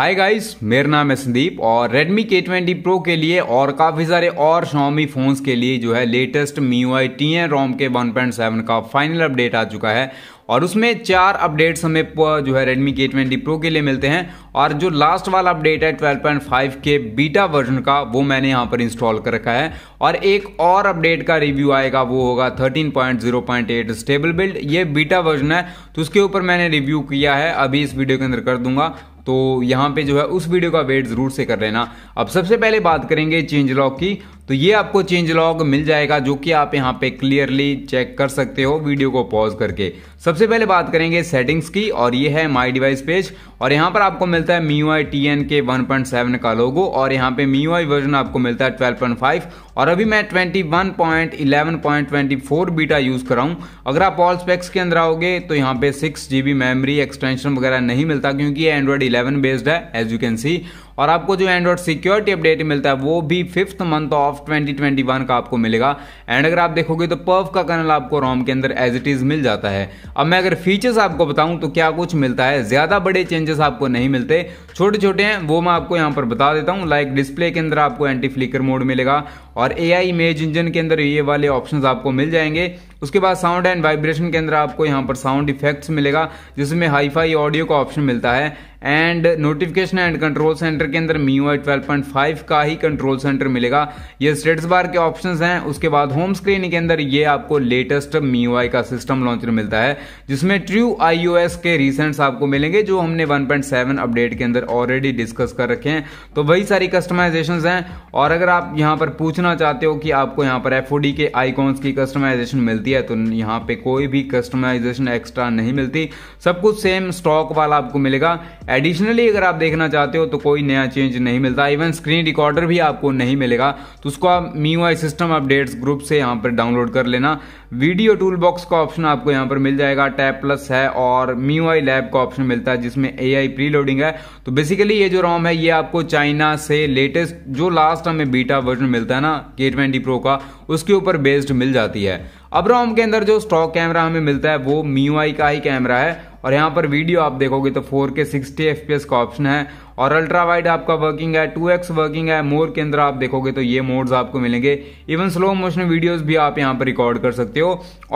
hi guys मेरा नाम है संदीप और Redmi K20 Pro के लिए और काफ़ी सारे और Xiaomi फोन्स के लिए जो है लेटेस्ट MIUI TN ROM के 1.7 का फाइनल अपडेट आ चुका है और उसमें चार अपडेट्स हमें जो है Redmi K20 Pro के लिए मिलते हैं और जो लास्ट वाला अपडेट है 12.5 के बीटा वर्जन का वो मैंने यहाँ पर इंस्टॉल कर रखा है और एक और अपडेट का रिव्यू आएगा वो होगा 13.0.8 स्टेबल बिल्ड ये बीटा वर्जन है तो उसके ऊपर मैंने रिव्यू किया है अभी इस वीडियो के अंदर कर दूंगा तो यहां पे जो है उस वीडियो का वेट ज़रूर से कर लेना अब सबसे पहले बात करेंगे चेंज लॉक की तो ये आपको चेंज लॉग मिल जाएगा जो कि आप यहाँ पे क्लियरली चेक कर सकते हो वीडियो को पॉज करके सबसे पहले बात करेंगे सेटिंग्स की और ये है माई डिवाइस पेज और यहाँ पर आपको मिलता है मी आई टी एन के वन पॉइंट सेवन का लोगो और यहाँ पे मी आई वर्जन आपको मिलता है ट्वेल्व पॉइंट फाइव और अभी मैं twenty one point eleven point twenty four beta use कर रहा हूँ अगर आप ऑल स्पेक्स के अंदर आओगे तो यहाँ पे सिक्स जी मेमरी एक्सटेंशन वगैरह नहीं मिलता क्योंकि ये एंड्रॉइड इलेवन बेस्ड है एज यू कैन सी और आपको जो एंड्रॉइड सिक्योरिटी अपडेट मिलता है वो भी फिफ्थ मंथ ऑफ 2021 का आपको मिलेगा एंड अगर आप देखोगे तो पर्व का कर्नल आपको रोम के अंदर एज इट इज मिल जाता है अब मैं अगर फीचर्स आपको बताऊं तो क्या कुछ मिलता है ज्यादा बड़े चेंजेस आपको नहीं मिलते छोटे छोटे हैं वो मैं आपको यहाँ पर बता देता हूँ लाइक डिस्प्ले के अंदर आपको एंटी फ्लिकर मोड मिलेगा और ए आई इमेज इंजन के अंदर ये वाले ऑप्शन आपको मिल जाएंगे उसके बाद साउंड एंड वाइब्रेशन के अंदर आपको यहाँ पर साउंड इफेक्ट्स मिलेगा जिसमें हाईफाई ऑडियो का ऑप्शन मिलता है and notification and control centre के अंदर मी वाई ट्वेल्व का ही कंट्रोल सेंटर मिलेगा ये स्टेटस बार के ऑप्शन हैं उसके बाद होम स्क्रीन के अंदर ये आपको लेटेस्ट मी वाई का सिस्टम लॉन्चर मिलता है जिसमें ट्रू आई के रिसेंट आपको मिलेंगे जो हमने सेवन अपडेट के अंदर ऑलरेडी डिस्कस कर रखे हैं तो वही सारी कस्टमाइजेशन हैं और अगर आप यहाँ पर पूछना चाहते हो कि आपको यहाँ पर एफ के आईकॉन्स की कस्टमाइजेशन मिलती है तो यहाँ पे कोई भी कस्टमाइजेशन एक्स्ट्रा नहीं मिलती सब कुछ सेम स्टॉक वाला आपको मिलेगा एडिशनली अगर आप देखना चाहते हो तो कोई नया चेंज नहीं मिलता इवन स्क्रीन रिकॉर्डर भी आपको नहीं मिलेगा तो उसको आप मी सिस्टम अपडेट्स ग्रुप से यहाँ पर डाउनलोड कर लेना वीडियो टूल बॉक्स का ऑप्शन आपको यहाँ पर मिल जाएगा टैप प्लस है और मी लैब का ऑप्शन मिलता है जिसमें ए आई प्रीलोडिंग है तो बेसिकली ये जो रॉम है ये आपको चाइना से लेटेस्ट जो लास्ट हमें बीटा वर्जन मिलता है ना के ट्वेंटी प्रो का उसके ऊपर बेस्ड मिल जाती है अब रॉम के अंदर जो स्टॉक कैमरा हमें मिलता है वो मी का ही कैमरा है और यहाँ पर वीडियो आप देखोगे तो फोर के सिक्सटी का ऑप्शन है और अल्ट्रा वाइड आपका वर्किंग है टू एक्स वर्किंग है मोर के अंदर आप देखोगे तो ये मोड्स आपको मिलेंगे इवन स्लो मोशन वीडियोस भी आप यहाँ पर रिकॉर्ड कर सकते हो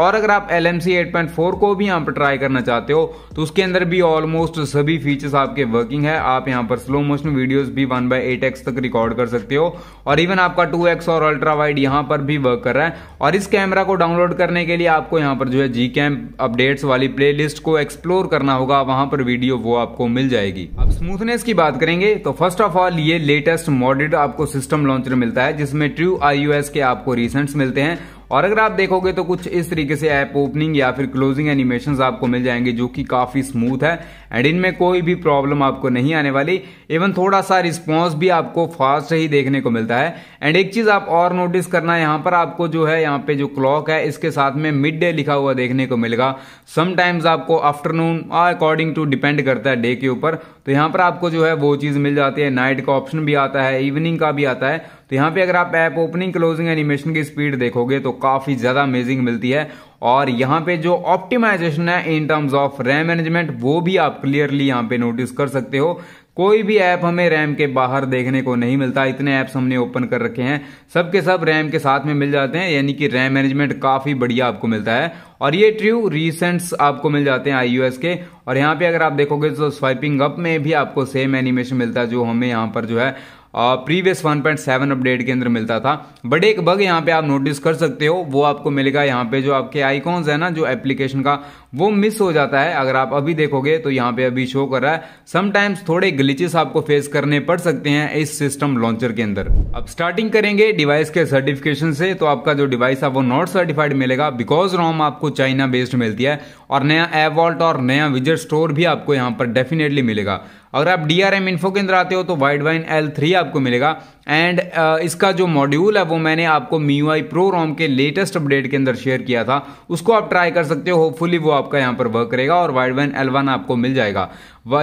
और अगर आप एल एम को भी यहाँ पर ट्राई करना चाहते हो तो उसके अंदर भी ऑलमोस्ट सभी फीचर्स आपके वर्किंग है आप यहाँ पर स्लो मोशन वीडियोज भी वन बाई तक रिकॉर्ड कर सकते हो और इवन आपका टू और अल्ट्रा वाइड यहाँ पर भी वर्क कर रहा है और इस कैमरा को डाउनलोड करने के लिए आपको यहाँ पर जो है जी अपडेट्स वाली प्ले को एक्सप्लोर करना होगा वहां पर वीडियो वो आपको मिल जाएगी स्मूथनेस की बात करेंगे तो फर्स्ट ऑफ ऑल ये लेटेस्ट मॉडल आपको सिस्टम लॉन्चर मिलता है जिसमें ट्रू आई के आपको रिसेंट्स मिलते हैं और अगर आप देखोगे तो कुछ इस तरीके से ऐप ओपनिंग या फिर क्लोजिंग एनिमेशन आपको मिल जाएंगे जो कि काफ़ी स्मूथ है एंड इनमें कोई भी प्रॉब्लम आपको नहीं आने वाली इवन थोड़ा सा रिस्पॉन्स भी आपको फास्ट ही देखने को मिलता है एंड एक चीज़ आप और नोटिस करना यहाँ पर आपको जो है यहाँ पे जो क्लॉक है इसके साथ में मिड डे लिखा हुआ देखने को मिलेगा समटाइम्स आपको आफ्टरनून अकॉर्डिंग टू डिपेंड करता है डे के ऊपर तो यहाँ पर आपको जो है वो चीज़ मिल जाती है नाइट का ऑप्शन भी आता है इवनिंग का भी आता है तो यहाँ पे अगर आप ऐप ओपनिंग क्लोजिंग एनिमेशन की स्पीड देखोगे तो काफ़ी ज़्यादा अमेजिंग मिलती है और यहाँ पे जो ऑप्टिमाइजेशन है in terms of RAM management वो भी आप क्लियरली यहाँ पे नोटिस कर सकते हो कोई भी ऐप हमें रैम के बाहर देखने को नहीं मिलता इतने ऐप्स हमने ओपन कर रखे हैं सब के सब रैम के साथ में मिल जाते हैं यानी कि रैम मैनेजमेंट काफ़ी बढ़िया आपको मिलता है और ये ट्रू रीसेंट्स आपको मिल जाते हैं आईयूएस के और यहाँ पे अगर आप देखोगे तो स्वाइपिंग अप में भी आपको सेम एनिमेशन मिलता है जो हमें यहाँ पर जो है प्रीवियस 1.7 अपडेट के अंदर मिलता था बट एक बग यहाँ पे आप नोटिस कर सकते हो वो आपको मिलेगा यहाँ पे जो आपके आइकॉन्स है ना जो एप्लीकेशन का वो मिस हो जाता है अगर आप अभी देखोगे तो यहाँ पे अभी शो कर रहा है समटाइम्स थोड़े ग्लिचेस आपको फेस करने पड़ सकते हैं इस सिस्टम लॉन्चर के अंदर अब स्टार्टिंग करेंगे डिवाइस के सर्टिफिकेशन से तो आपका जो डिवाइस है वो नॉट सर्टिफाइड मिलेगा बिकॉज रॉम आपको चाइना बेस्ड मिलती है और नया एवॉल्ट वॉल्ट और नया विजट स्टोर भी आपको यहाँ पर डेफिनेटली मिलेगा अगर आप डी आर एम इन्फो के अंदर आते हो तो वाइड वाइन एल थ्री आपको मिलेगा एंड uh, इसका जो मॉड्यूल है वो मैंने आपको मी आई प्रो रोम के लेटेस्ट अपडेट के अंदर शेयर किया था उसको आप ट्राई कर सकते हो होपफुली वो आपका यहाँ पर वर्क करेगा और वाइड वाइन एल वन आपको मिल जाएगा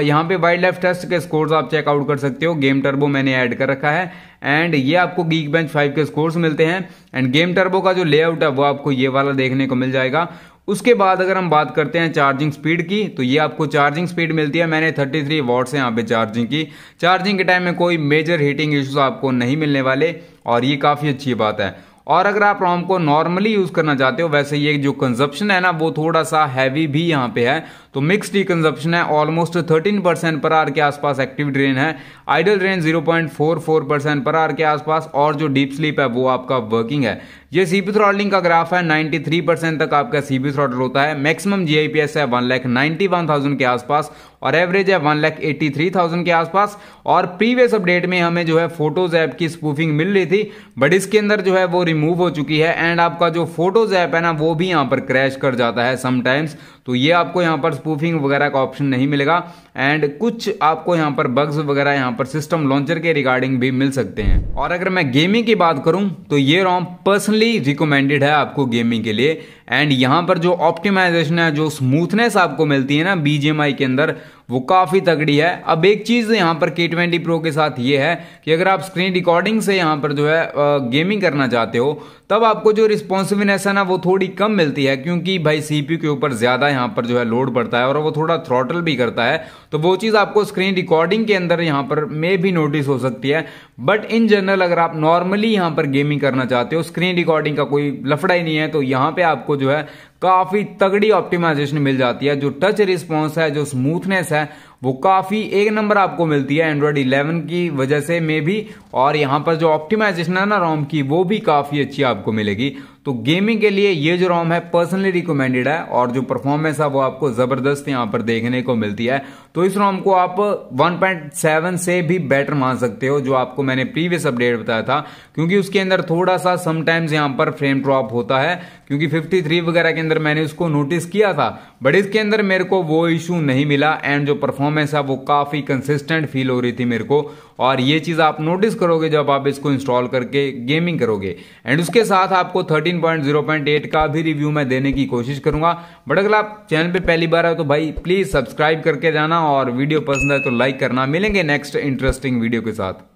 यहाँ पे वाइल्ड लाइफ टेस्ट के स्कोर्स आप चेकआउट कर सकते हो गेम टर्बो मैंने ऐड कर रखा है एंड ये आपको गीक बेंच फाइव के स्कोर्स मिलते हैं एंड गेम टर्बो का जो लेआउट है वो आपको ये वाला देखने को मिल जाएगा उसके बाद अगर हम बात करते हैं चार्जिंग स्पीड की तो ये आपको चार्जिंग स्पीड मिलती है मैंने 33 थ्री वॉट से यहाँ पे चार्जिंग की चार्जिंग के टाइम में कोई मेजर हीटिंग इश्यूज आपको नहीं मिलने वाले और ये काफ़ी अच्छी बात है और अगर आप रॉम को नॉर्मली यूज़ करना चाहते हो वैसे ये जो कंजप्शन है ना वो थोड़ा सा हैवी भी यहाँ पे है तो मिक्सड ही कंजप्शन है ऑलमोस्ट 13 परसेंट पर आर के आसपास एक्टिव ड्रेन है idle drain 0.44 percent per hour के आसपास और जो डीप स्लीप है वो आपका वर्किंग है ये सीपी थ्रॉटलिंग का ग्राफ है 93 परसेंट तक आपका सीपी थ्रॉटल होता है मैक्सिमम जीआईपीएस है one lakh ninety one thousand के आसपास और एवरेज है one lakh eighty three thousand के आसपास और प्रीवियस अपडेट में हमें जो है फोटोज ऐप की स्पूफिंग मिल रही थी बट इसके अंदर जो है वो रिमूव हो चुकी है एंड आपका जो फोटोज ऐप है ना वो भी यहाँ पर क्रैश कर जाता है समटाइम्स तो ये आपको यहाँ पर स्पूफिंग वगैरह का ऑप्शन नहीं मिलेगा एंड कुछ आपको यहाँ पर बग्स वगैरह यहाँ पर सिस्टम लॉन्चर के रिगार्डिंग भी मिल सकते हैं और अगर मैं गेमिंग की बात करूँ तो ये रॉम पर्सनली रिकमेंडेड है आपको गेमिंग के लिए एंड यहाँ पर जो ऑप्टिमाइजेशन है जो स्मूथनेस आपको मिलती है ना बीजेएमआई के अंदर वो काफ़ी तगड़ी है अब एक चीज़ तो यहाँ पर के ट्वेंटी प्रो के साथ ये है कि अगर आप स्क्रीन रिकॉर्डिंग से यहाँ पर जो है गेमिंग करना चाहते हो तब आपको जो रिस्पॉन्सिवनेस है ना वो थोड़ी कम मिलती है क्योंकि भाई सीपीयू के ऊपर ज़्यादा यहाँ पर जो है लोड पड़ता है और वो थोड़ा थ्रॉटल भी करता है तो वो चीज़ आपको स्क्रीन रिकॉर्डिंग के अंदर यहाँ पर मे भी नोटिस हो सकती है बट इन जनरल अगर आप नॉर्मली यहाँ पर गेमिंग करना चाहते हो स्क्रीन रिकॉर्डिंग का कोई लफड़ा ही नहीं है तो यहाँ पर आपको जो है काफी तगड़ी ऑप्टिमाइजेशन मिल जाती है जो टच रिस्पॉन्स है जो स्मूथनेस है वो काफ़ी एक नंबर आपको मिलती है एंड्रॉयड 11 की वजह से मे भी और यहां पर जो ऑप्टिमाइजेशन है ना रोम की वो भी काफ़ी अच्छी आपको मिलेगी तो गेमिंग के लिए ये जो रोम है पर्सनली रिकमेंडेड है और जो परफॉर्मेंस है वो आपको ज़बरदस्त यहां पर देखने को मिलती है तो इस रोम को आप 1.7 से भी बेटर मान सकते हो जो आपको मैंने प्रीवियस अपडेट बताया था क्योंकि उसके अंदर थोड़ा सा समटाइम्स यहां पर फ्रेम ड्रॉप होता है क्योंकि 53 वगैरह के अंदर मैंने उसको नोटिस किया था बट इसके अंदर मेरे को वो इश्यू नहीं मिला एंड जो परफॉर्म परफॉर्मेंस है वो काफ़ी कंसिस्टेंट फील हो रही थी मेरे को और ये चीज़ आप नोटिस करोगे जब आप इसको इंस्टॉल करके गेमिंग करोगे एंड उसके साथ आपको 13.0.8 का भी रिव्यू मैं देने की कोशिश करूंगा बट अगर आप चैनल पे पहली बार आए तो भाई प्लीज़ सब्सक्राइब करके जाना और वीडियो पसंद आए तो लाइक करना मिलेंगे नेक्स्ट इंटरेस्टिंग वीडियो के साथ